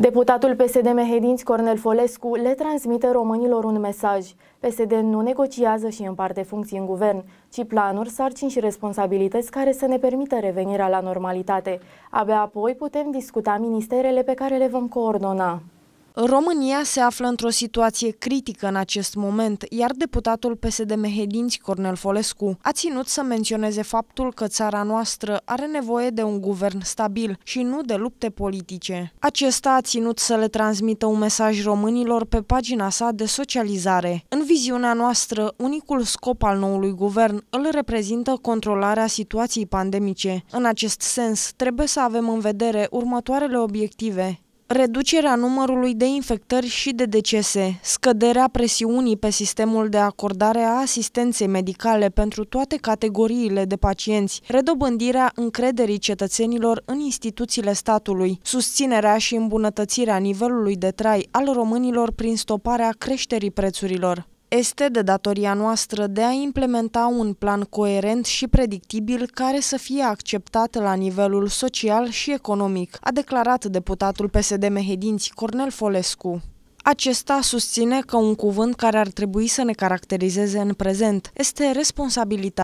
Deputatul PSD Mehedinți Cornel Folescu le transmite românilor un mesaj. PSD nu negociază și împarte funcții în guvern, ci planuri, sarcini și responsabilități care să ne permită revenirea la normalitate. Abia apoi putem discuta ministerele pe care le vom coordona. România se află într-o situație critică în acest moment, iar deputatul PSD Mehedinți Cornel Folescu a ținut să menționeze faptul că țara noastră are nevoie de un guvern stabil și nu de lupte politice. Acesta a ținut să le transmită un mesaj românilor pe pagina sa de socializare. În viziunea noastră, unicul scop al noului guvern îl reprezintă controlarea situației pandemice. În acest sens, trebuie să avem în vedere următoarele obiective reducerea numărului de infectări și de decese, scăderea presiunii pe sistemul de acordare a asistenței medicale pentru toate categoriile de pacienți, redobândirea încrederii cetățenilor în instituțiile statului, susținerea și îmbunătățirea nivelului de trai al românilor prin stoparea creșterii prețurilor. Este de datoria noastră de a implementa un plan coerent și predictibil care să fie acceptat la nivelul social și economic, a declarat deputatul PSD Mehedinți Cornel Folescu. Acesta susține că un cuvânt care ar trebui să ne caracterizeze în prezent este responsabilitatea.